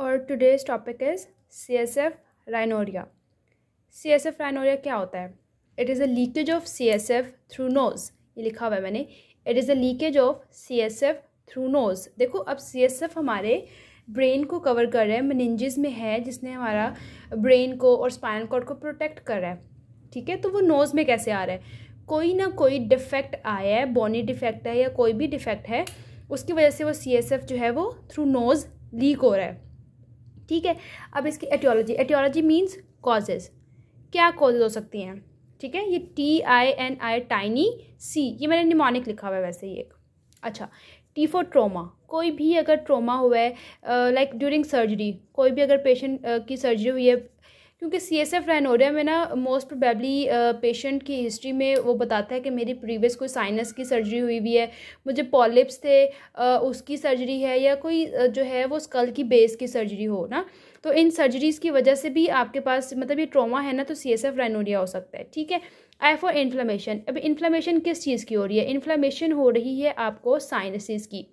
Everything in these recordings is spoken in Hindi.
और today's topic is C S F rhinorrhoea C S F rhinorrhoea क्या होता है it is a leakage of C S F through nose ये लिखा हुआ है मैंने it is a leakage of C S F through nose देखो अब सी एस एफ हमारे ब्रेन को कवर कर रहा है मनिंजिस में है जिसने हमारा ब्रेन को और स्पाइनल कॉर्ड को प्रोटेक्ट कर रहा है ठीक है तो वो नोज़ में कैसे आ रहा है कोई ना कोई डिफेक्ट आया है बॉनी डिफेक्ट है या कोई भी डिफेक्ट है उसकी वजह से वो सी एस एफ जो है वो थ्रू नोज़ लीक हो रहा है ठीक है अब इसकी एटियोलॉजी एटियोलॉजी मीन्स कॉजेज़ क्या कॉजेज़ हो सकती हैं ठीक है ये T I N I tiny C ये मैंने निमोनिक लिखा हुआ है वैसे ही एक अच्छा टी फॉर ट्रोमा कोई भी अगर ट्रोमा हुआ है लाइक ड्यूरिंग सर्जरी कोई भी अगर पेशेंट uh, की सर्जरी हुई है क्योंकि सी एस एफ रेनोरिया में ना मोस्ट प्रोबेबली पेशेंट की हिस्ट्री में वो बताता है कि मेरी प्रीवियस कोई साइनस की सर्जरी हुई हुई है मुझे पॉलिप्स थे उसकी सर्जरी है या कोई जो है वो स्कल की बेस की सर्जरी हो ना तो इन सर्जरीज़ की वजह से भी आपके पास मतलब ये ट्रॉमा है ना तो सी एस एफ रेनोरिया हो सकता है ठीक है आई फॉर इन्फ्लामेशन अब इन्फ्लामेशन किस चीज़ की हो रही है इन्फ्लामेशन हो रही है आपको साइनसिस की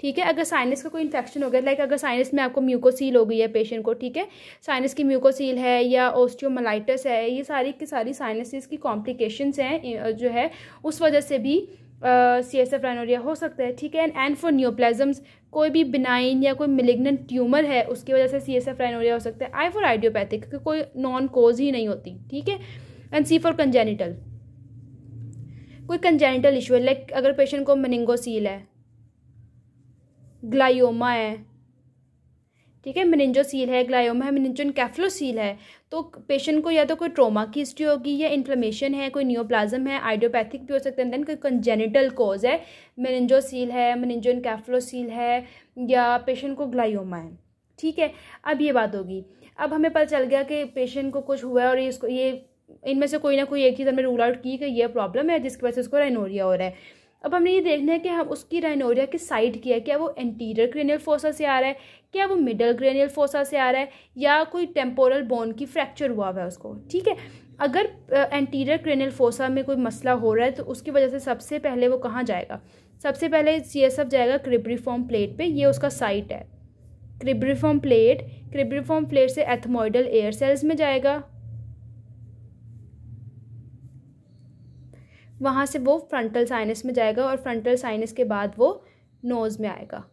ठीक है अगर साइनस का कोई इन्फेक्शन हो गया लाइक अगर साइनस में आपको म्यूकोसील हो गई है पेशेंट को ठीक है साइनस की म्यूकोसील है या ओस्टियोमलाइटस है ये सारी की सारी साइनसिस की कॉम्प्लिकेशंस हैं जो है उस वजह से भी सी एस एफ हो सकता है ठीक है एंड एंड फॉर न्यूप्लाजम्स कोई भी बिनाइन या कोई मिलिग्नेंट ट्यूमर है उसकी वजह से सी एस एफ राइनोरिया हो सकता है आई फॉर आइडियोपैथिक क्योंकि कोई नॉन कोज ही नहीं होती ठीक है एंड सी फॉर कंजेनिटल कोई कंजेनिटल इशू है लाइक अगर पेशेंट को मनिंगोसील है ग्लायोमा है ठीक है मिनिंजो सील है ग्लायोमा है मिनिंजन कैफ्लोसील है तो पेशेंट को या तो कोई ट्रोमा की हिस्ट्री होगी या इन्फ्लेमेशन है कोई न्योप्लाज्म है आइडियोपैथिक भी हो सकते हैं देन कोई कंजेनिटल कॉज है मिनिंजो सील है मिनिंजो कैफ्लोसील है या पेशेंट को ग्लायोमा है ठीक है अब ये बात होगी अब हमें पता चल गया कि पेशेंट को कुछ हुआ है और ये इसको ये इनमें से कोई ना कोई एक चीज़ हमने रूल आउट की कि ये प्रॉब्लम है जिसकी वजह से उसको रेनोरिया हो रहा है अब हमने ये देखना है कि हम उसकी राइनोरिया की साइड की है क्या वो एंटीरियर क्रेनियल फोसा से आ रहा है क्या वो मिडल क्रेनियल फोसा से आ रहा है या कोई टेम्पोरल बोन की फ्रैक्चर हुआ हुआ है उसको ठीक है अगर एंटीरियर क्रेनियल फोसा में कोई मसला हो रहा है तो उसकी वजह से सबसे पहले वो कहाँ जाएगा सबसे पहले सी एस एफ जाएगा क्रिब्रीफॉर्म प्लेट पर यह उसका साइट है क्रिब्रीफॉर्म प्लेट क्रिब्रीफॉर्म प्लेट से एथमोइडल एयर सेल्स में जाएगा वहाँ से वो फ्रंटल साइनस में जाएगा और फ्रंटल साइनस के बाद वो नोज़ में आएगा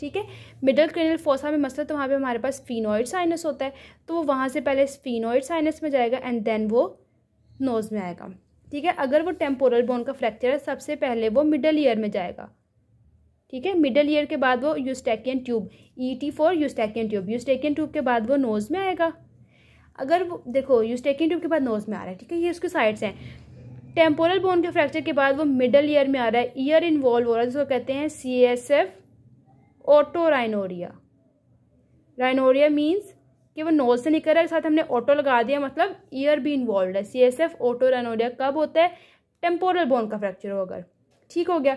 ठीक है मिडल क्रेनियल फोसा में मसला तो वहाँ पे हमारे पास फिनोइड साइनस होता है तो वो वहाँ से पहले फिनोइड साइनस में जाएगा एंड देन वो नोज़ में आएगा ठीक है अगर वो टेम्पोरल बोन का फ्रैक्चर है सबसे पहले वो मिडल ईयर में जाएगा ठीक है मिडल ईयर के बाद वो Eustachian tube E T for Eustachian tube Eustachian tube के बाद वो नोज़ में आएगा अगर वो देखो यूस्टेकियन ट्यूब के बाद नोज़ में आ रहा है ठीक है ये उसके साइड्स हैं टेम्पोरल बोन के फ्रैक्चर के बाद वो मिडल ईयर में आ रहा है ईयर इन्वॉल्व हो रहा है जिसको कहते हैं C S F otorhinorrhoea rhinorrhoea means कि वो नोज से निकल रहा है साथ हमने ऑटो लगा दिया मतलब ईयर भी इन्वॉल्व है C S F otorhinorrhoea कब होता है टेम्पोरल बोन का फ्रैक्चर हो अगर ठीक हो गया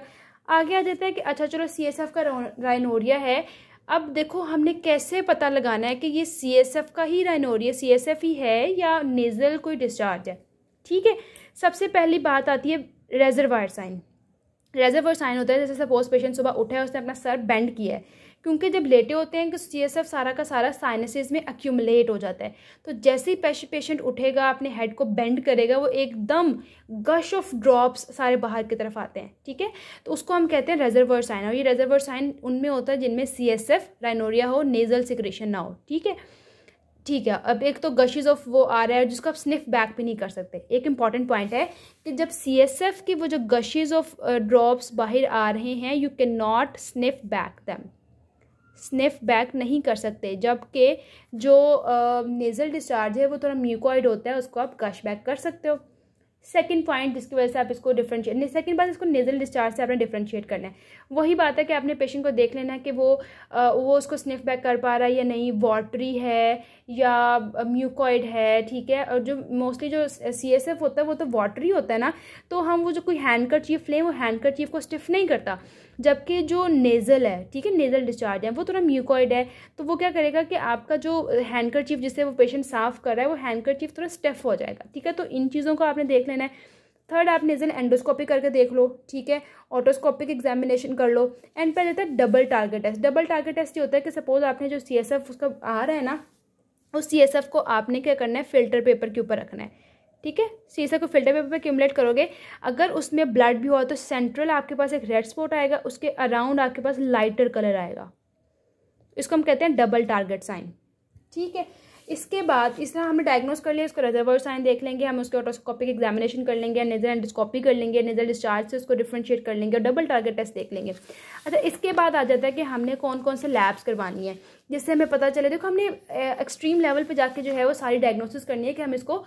आगे आ जाता है कि अच्छा चलो सी एस एफ का राइनोरिया है अब देखो हमने कैसे पता लगाना है कि ये सी एस एफ का ही राइनोरिया सी एस एफ ही है या नेजल कोई डिस्चार्ज है ठीक है सबसे पहली बात आती है रेजरवायर साइन रेजरवायर साइन होता है जैसे सपोज पेशेंट सुबह उठा है उसने अपना सर बेंड किया है क्योंकि जब लेटे होते हैं कि सी एस एफ सारा का सारा साइनसिस में एक्यूमलेट हो जाता है तो जैसे ही पेशेंट उठेगा अपने हेड को बेंड करेगा वो एकदम गश ऑफ ड्रॉप्स सारे बाहर की तरफ आते हैं ठीक है तो उसको हम कहते हैं रेजरवर साइन और ये रेजरवर साइन उनमें होता है जिनमें सी एस एफ राइनोरिया हो नेजल सिक्रेशन ना हो ठीक है ठीक है अब एक तो गशिज़ ऑफ वो आ रहा है जिसको आप स्निफ बैक भी नहीं कर सकते एक इंपॉर्टेंट पॉइंट है कि जब सी एस एफ की वो जो गशिज़ ऑफ ड्रॉप्स बाहर आ रहे हैं you can not sniff back them sniff back नहीं कर सकते जबकि जो नेज़ल uh, डिस्चार्ज है वो थोड़ा म्यूकॉइड होता है उसको आप गश बैक कर सकते हो सेकंड पॉइंट जिसकी वजह से आप इसको डिफ्रेंशिएट सेकंड बात इसको नेजल डिस्चार्ज से आपने डिफ्रेंशिएट करना है वही बात है कि आपने पेशेंट को देख लेना है कि वो आ, वो उसको स्निफ बैक कर पा रहा है या नहीं वॉटरी है या म्यूकॉइड है ठीक है और जो मोस्टली जो सी एस एफ होता है वो तो वॉटरी होता है ना तो हम वो जो कोई हैंड करचीफ लें वो हैंड करचीफ को स्टिफ नहीं करता जबकि जो नेज़ल है ठीक है नेज़ल डिस्चार्ज है वो थोड़ा म्यूकॉइड है तो वो क्या करेगा कि आपका जो हैंकर चीफ जिससे वो पेशेंट साफ़ कर रहा है वो हैंकर चीफ थोड़ा स्टेफ हो जाएगा ठीक है तो इन चीज़ों को आपने देख लेना है थर्ड आप नेजल एंडोस्कोपी करके देख लो ठीक है ऑटोस्कोपिक एग्जामिनेशन कर लो एंड पहले जाता है double target test double target test ये होता है कि सपोज आपने जो सी उसका आ रहा है ना उस सी को आपने क्या करना है फिल्टर पेपर के ऊपर रखना है ठीक है सीसा को फिल्टर पेपर पे क्यूमलेट करोगे अगर उसमें ब्लड भी हुआ तो सेंट्रल आपके पास एक रेड स्पॉट आएगा उसके अराउंड आपके पास लाइटर कलर आएगा इसको हम कहते हैं डबल टारगेट साइन ठीक है इसके बाद इस तरह हमने डायग्नोस कर लिया उसका रिजर्वर साइन देख लेंगे हम उसके ऑटोस्कोपिक एग्जामिनेशन कर लेंगे नेजल एंडोस्कॉपी कर लेंगे नेजल डिस्चार्ज से उसको डिफ्रेंशिएट कर लेंगे और डबल टारगेट टेस्ट देख लेंगे अच्छा इसके बाद आ जाता है कि हमने कौन कौन से लैब्स करवानी है जिससे हमें पता चले देखो हमने एक्सट्रीम लेवल पर जाके जो है वो सारी डायग्नोसिस करनी है कि हम इसको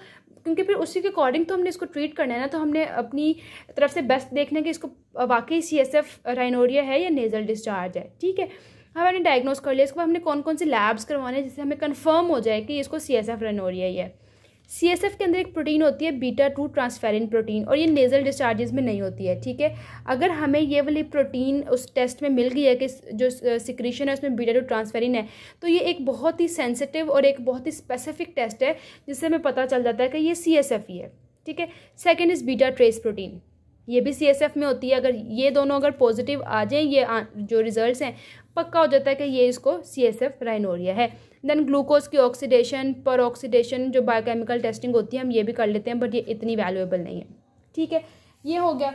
क्योंकि फिर उसी के अकॉर्डिंग तो हमने इसको ट्रीट करना है ना तो हमने अपनी तरफ से बेस्ट देखना है कि इसको वाकई सी एस एफ राइनोरिया है या नेजल डिस्चार्ज है ठीक है हमने डायग्नोस कर लिया इसके बाद हमने कौन कौन से लैब्स करवाने हैं जिससे हमें कन्फर्म हो जाए कि इसको सी एस एफ रन हो रही है सी एस एफ के अंदर एक प्रोटीन होती है बीटा टू ट्रांसफेरिन प्रोटीन और ये नेजल डिस्चार्जेस में नहीं होती है ठीक है अगर हमें ये वाली प्रोटीन उस टेस्ट में मिल गई है कि जो सिक्रीशन है उसमें बीटा टू ट्रांसफेरिन है तो ये एक बहुत ही सेंसिटिव और एक बहुत ही स्पेसिफिक टेस्ट है जिससे हमें पता चल जाता है कि ये सी एस एफ ही है ठीक है second is beta trace protein ये भी सी में होती है अगर ये दोनों अगर पॉजिटिव आ जाएँ ये आ, जो रिजल्ट हैं पक्का हो जाता है कि ये इसको सी एस एफ राइनोरिया है देन ग्लूकोज की ऑक्सीडेशन पर ऑक्सीडेशन जो बायोकेमिकल टेस्टिंग होती है हम ये भी कर लेते हैं बट ये इतनी वैल्यूएबल नहीं है ठीक है ये हो गया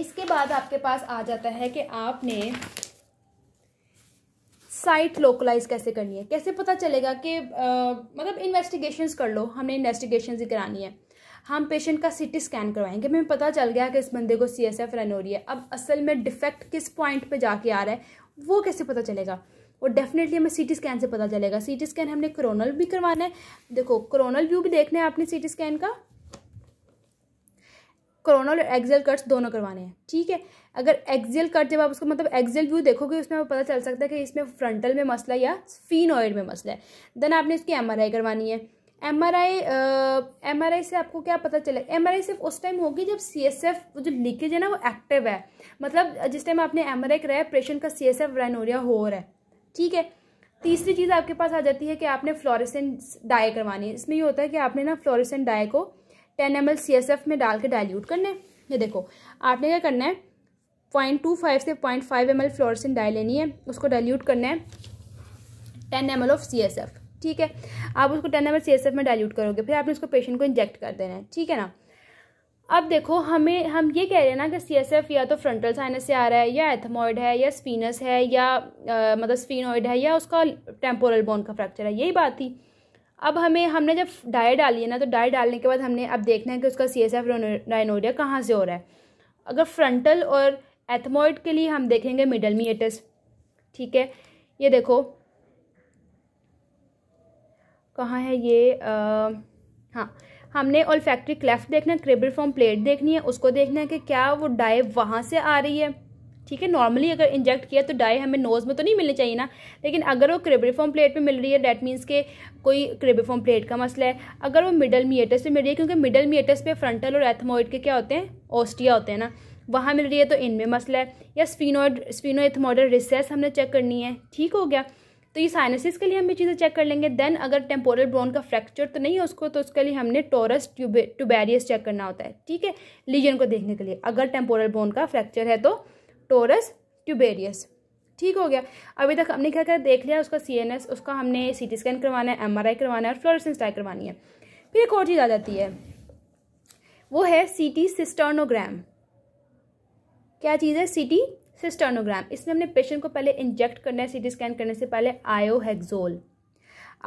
इसके बाद आपके पास आ जाता है कि आपने साइट लोकलाइज कैसे करनी है कैसे पता चलेगा कि आ, मतलब इन्वेस्टिगेशंस कर लो हमने इन्वेस्टिगेशन ही करानी है हम पेशेंट का सी स्कैन करवाएंगे हमें पता चल गया कि इस बंदे को सी एस एफ रन हो रही है अब असल में डिफेक्ट किस पॉइंट पे जाके आ रहा है वो कैसे पता चलेगा और डेफिनेटली हमें सी स्कैन से पता चलेगा सी स्कैन हमने क्रोनल भी करवाना है देखो क्रोनल व्यू भी देखना है आपने सी स्कैन का क्रोनल और एक्जल कट्स दोनों करवाने हैं ठीक है अगर एक्जल कट जब आप उसको मतलब एक्जल व्यू देखोगे उसमें आपको पता चल सकता है कि इसमें फ्रंटल में मसला या फीनोइड में मसला है देन आपने इसकी एम करवानी है M R I M R I से आपको क्या पता चले एम आर आई सिर्फ उस टाइम होगी जब सी एस एफ जो लीकेज है ना वो एक्टिव है मतलब जिस टाइम आपने एम आर आई कराया पेशेंट का सी एस एफ रेनोरिया हो रहा है ठीक है तीसरी चीज़ आपके पास आ जाती है कि आपने फ्लोरेसेंट डाई करवानी है इसमें ये होता है कि आपने ना फ्लोरेसेंट डाई को ten M L C S F में डाल के डायल्यूट करना है ये देखो आपने क्या करना है पॉइंट टू फाइव से point five M L fluorescent dye लेनी है उसको डायल्यूट करना है ten M L of C S F ठीक है आप उसको टेन एम एल में डायल्यूट करोगे फिर आपने उसको पेशेंट को इंजेक्ट कर देना है ठीक है ना अब देखो हमें हम ये कह रहे हैं ना कि सी एस एफ या तो फ्रंटल साइनस से आ रहा है या एथमॉइड है या स्पीनस है या आ, मतलब स्पीनॉइड है या उसका टेम्पोरल बोन का फ्रैक्चर है यही बात थी अब हमें हमने जब डाई डाली है ना तो डाई डालने के बाद हमने अब देखना है कि उसका सी एस एफ डायनोरिया कहाँ से हो रहा है अगर फ्रंटल और एथमॉइड के लिए हम देखेंगे मिडल मीएटस ठीक है ये देखो कहाँ है ये आ, हाँ हमने ऑल फैक्ट्री क्लेफ्ट देखना है क्रेबल फॉर्म प्लेट देखनी है उसको देखना है कि क्या वो डाई वहाँ से आ रही है ठीक है नॉर्मली अगर इंजेक्ट किया तो डाई हमें नोज़ में तो नहीं मिलनी चाहिए ना लेकिन अगर वो क्रेबरीफॉम प्लेट पे मिल रही है डैट मीन्स के कोई क्रेबरीफॉम प्लेट का मसला है अगर वो मिडल मिएटस पे मिल रही है क्योंकि मिडल मिएटस पे फ्रंटल और एथमोइड के क्या होते हैं ओस्टिया होते हैं ना वहाँ मिल रही है तो इनमें मसला है या स्पीनोइड स्फीनोएथमोडल रिसेस हमने चेक करनी है ठीक हो गया तो ये साइनसिस के लिए हम ये चीज़ें चेक कर लेंगे देन अगर टेम्पोरल ब्रोन का फ्रैक्चर तो नहीं है उसको तो उसके लिए हमने टोरस टूबेरियस चेक करना होता है ठीक है लीजन को देखने के लिए अगर टेम्पोरल ब्रोन का फ्रैक्चर है तो टोरस ट्यूबेरियस ठीक हो गया अभी तक हमने क्या क्या देख लिया उसका सी एन एस उसका हमने सी टी स्कैन करवाना है एम आर आई करवाना है और फ्लोरसेंस टाई करवानी है फिर एक और चीज़ आ जाती है वो है सी टी सिस्टर्नोग्राम क्या चीज़ है सी सिस्टर्नोग्राम इसमें हमने पेशेंट को पहले इंजेक्ट करना है सी स्कैन करने से पहले आयोहेक्जोल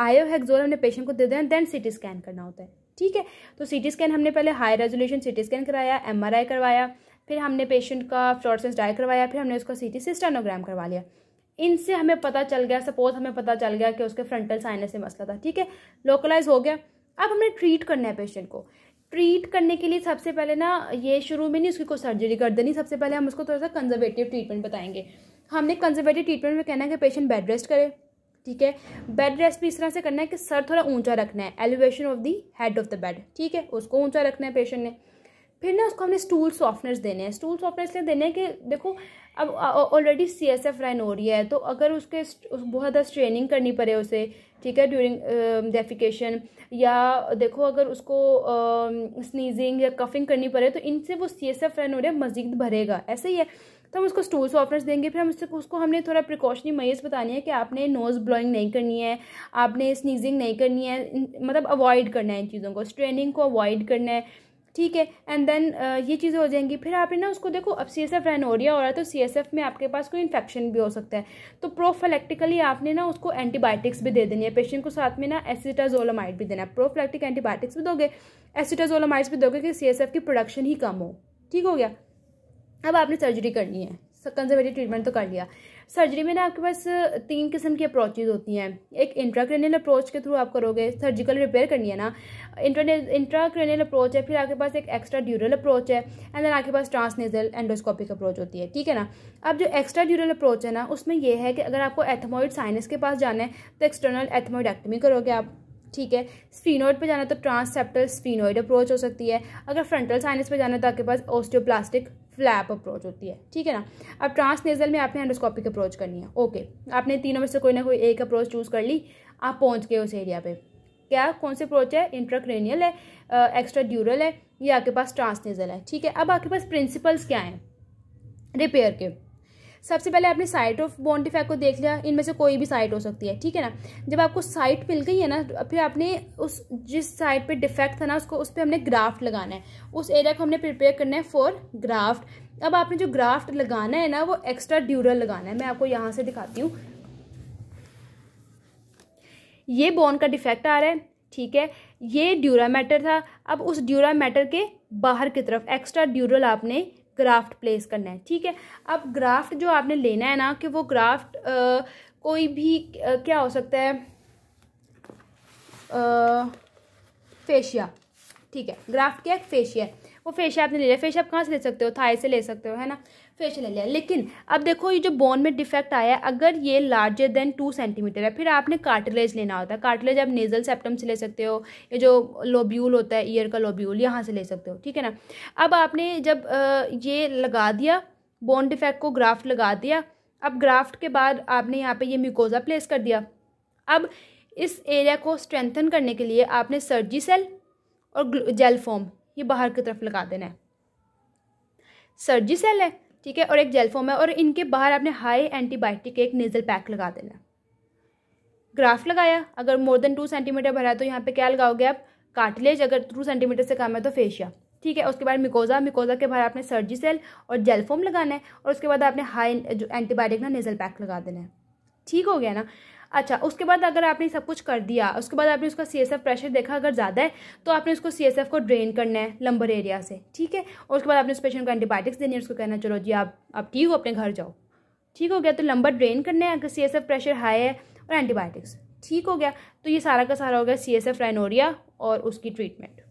आयोहेक्जोल हमने पेशेंट को दे देना देन सी स्कैन करना होता है ठीक है तो सी स्कैन हमने पहले हाई रेजोल्यूशन सी स्कैन कराया एम करवाया फिर हमने पेशेंट का फ्लोरसेंस डाई करवाया फिर हमने उसका सी सिस्टर्नोग्राम करवा लिया इनसे हमें पता चल गया सपोज हमें पता चल गया कि उसके फ्रंटल साइनस में मसला था ठीक है लोकलाइज हो गया अब हमने ट्रीट करना है पेशेंट को ट्रीट करने के लिए सबसे पहले ना ये शुरू में नहीं उसकी कोई सर्जरी कर देनी सबसे पहले हम उसको थोड़ा सा कंजर्वेटिव ट्रीटमेंट बताएंगे हमने कंजर्वेटिव ट्रीटमेंट में कहना है कि पेशेंट बेड रेस्ट करे ठीक है बेड रेस्ट भी इस तरह से करना है कि सर थोड़ा ऊंचा रखना है elevation of the head of the bed ठीक है उसको ऊंचा रखना है पेशेंट ने फिर ना उसको हमने स्टूल सॉफ्टनर्स देने हैं स्टूल सॉफ्टनर इसलिए देने हैं कि देखो अब already C S F run हो रही है तो अगर उसके बहुत ज़्यादा स्ट्रेनिंग करनी पड़े उसे ठीक है ड्यूरिंग डेफिकेशन या देखो अगर उसको स्नीजिंग या कफिंग करनी पड़े तो इनसे वो सी एस एफ रन हो रहा है मजीद भरेगा ऐसे ही है तो हम उसको स्टूल सॉफ्टनर्स देंगे फिर हम उससे उसको हमने थोड़ा प्रिकॉशनी मयस बतानी है कि आपने नोज़ ब्लोइंग नहीं करनी है आपने स्नीजिंग नहीं करनी है मतलब अवॉइड करना है इन चीज़ों को स्ट्रेनिंग को अवॉइड करना है ठीक है एंड देन uh, ये चीज़ें हो जाएंगी फिर आपने ना उसको देखो अब सी एस एफ रेनोरिया हो रहा है तो सी एस एफ में आपके पास कोई इन्फेक्शन भी हो सकता है तो प्रोफेलेक्टिकली आपने ना उसको एंटीबायोटिक्स भी दे देनी है पेशेंट को साथ में ना एसिटाजोलामाइड भी देना है प्रोफेलेक्टिक एंटीबायोटिक्स भी दोगे एसिटाजोलामाइड्स भी दोगे कि सी एस एफ की प्रोडक्शन ही कम हो ठीक हो गया अब आपने सर्जरी करनी है कंजर्वेटिव ट्रीटमेंट तो कर लिया सर्जरी में ना आपके पास तीन किस्म की अप्रोचेज होती हैं एक इंट्राक्रेनियल अप्रोच के थ्रू आप करोगे सर्जिकल रिपेयर करनी है ना इंट्राक्रेनियल अप्रोच है फिर आपके पास एक एक्स्ट्रा ड्यूरल अप्रोच है एंड देन आपके पास ट्रांसनेजल एंडोस्कोपिक अप्रोच होती है ठीक है ना अब जो एक्स्ट्रा ड्यूरल अप्रोच है ना उसमें यह है कि अगर आपको एथमोइड साइनस के पास जाना है तो एक्सटर्नल एक्टमी करोगे आप ठीक है स्पीनोइड पे जाना तो ट्रांससेप्टल स्पिनोइड अप्रोच हो सकती है अगर फ्रंटल साइनस पे जाना तो आपके पास ओस्टियोप्लास्टिक फ्लैप अप्रोच होती है ठीक है ना अब ट्रांसनेजल में आपने एंडोस्कोपिक अप्रोच करनी है ओके आपने तीनों में से कोई ना कोई एक अप्रोच चूज़ कर ली आप पहुँच गए उस एरिया पर क्या कौन से अप्रोच है इंट्राक्रेनियल है एक्स्ट्रा ड्यूरल है या आपके पास ट्रांसनेजल है ठीक है अब आपके पास प्रिंसिपल्स क्या हैं रिपेयर के सबसे पहले आपने साइट ऑफ बॉन्ड इफेक्ट को देख लिया इनमें से कोई भी साइट हो सकती है ठीक है ना जब आपको साइट मिल गई है ना फिर आपने उस जिस साइट पे डिफेक्ट था ना उसको उस पर हमने ग्राफ्ट लगाना है उस एरिया को हमने प्रिपेयर करना है फॉर ग्राफ्ट अब आपने जो ग्राफ्ट लगाना है ना वो एक्स्ट्रा ड्यूरल लगाना है मैं आपको यहाँ से दिखाती हूँ ये बोन का डिफेक्ट आ रहा है ठीक है ये ड्यूरा मैटर था अब उस ड्यूरा मैटर के बाहर की तरफ एक्स्ट्रा ड्यूरल आपने ग्राफ्ट प्लेस करना है ठीक है अब ग्राफ्ट जो आपने लेना है ना कि वो ग्राफ्ट आ, कोई भी आ, क्या हो सकता है आ, फेशिया ठीक है ग्राफ्ट क्या है फेशिया वो फेशिया आपने ले लिया फेशिया आप कहाँ से ले सकते हो थाई से ले सकते हो है ना फेशिया ले लिया लेकिन अब देखो ये जो बोन में डिफेक्ट आया है अगर ये लार्जर देन टू सेंटीमीटर है फिर आपने कार्टिलेज लेना होता है कार्टिलेज आप नेजल सेप्टम से ले सकते हो ये जो लोब्यूल होता है ईयर का लोब्यूल यहाँ से ले सकते हो ठीक है ना अब आपने जब ये लगा दिया बोन डिफेक्ट को ग्राफ्ट लगा दिया अब ग्राफ्ट के बाद आपने यहाँ पे ये म्यूकोजा प्लेस कर दिया अब इस एरिया को स्ट्रेंथन करने के लिए आपने सर्जी सेल और जेल फॉर्म ये बाहर की तरफ लगा देना है सर्जी सेल है ठीक है और एक जेलफोम है और इनके बाहर आपने हाई एंटीबायोटिक एक नेजल पैक लगा देना ग्राफ लगाया अगर मोर देन टू सेंटीमीटर भरा है तो यहाँ पे क्या लगाओगे आप काटलेज अगर टू सेंटीमीटर से कम है तो फेशिया ठीक है उसके बाद मिकोजा मिकोजा के बाहर आपने सर्जी सेल और जेलफोम लगाना है और उसके बाद आपने हाई जो एंटीबायोटिक ना नेजल पैक लगा देना है ठीक हो गया ना अच्छा उसके बाद अगर आपने सब कुछ कर दिया उसके बाद आपने उसका सी प्रेशर देखा अगर ज़्यादा है तो आपने उसको सी को ड्रेन करना है लंबर एरिया से ठीक है और उसके बाद आपने उस पेशेंट को एंटीबायोटिक्स देनी है उसको कहना चलो जी आप आप ठीक हो अपने घर जाओ ठीक हो गया तो लंबर ड्रेन करना है अगर सी प्रेशर हाई है और एंटीबायोटिक्स ठीक हो गया तो ये सारा का सारा हो गया सी एस एफ रेनोरिया और उसकी ट्रीटमेंट